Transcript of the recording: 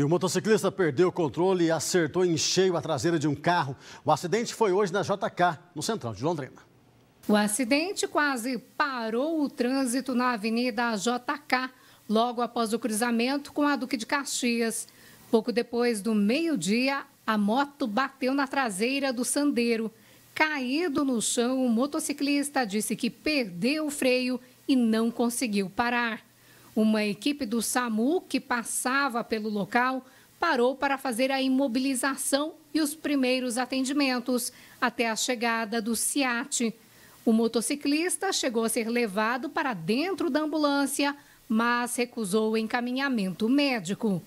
E o motociclista perdeu o controle e acertou em cheio a traseira de um carro. O acidente foi hoje na JK, no central de Londrina. O acidente quase parou o trânsito na Avenida JK, logo após o cruzamento com a Duque de Caxias. Pouco depois do meio-dia, a moto bateu na traseira do sandeiro. Caído no chão, o motociclista disse que perdeu o freio e não conseguiu parar. Uma equipe do SAMU que passava pelo local parou para fazer a imobilização e os primeiros atendimentos até a chegada do SIAT. O motociclista chegou a ser levado para dentro da ambulância, mas recusou o encaminhamento médico.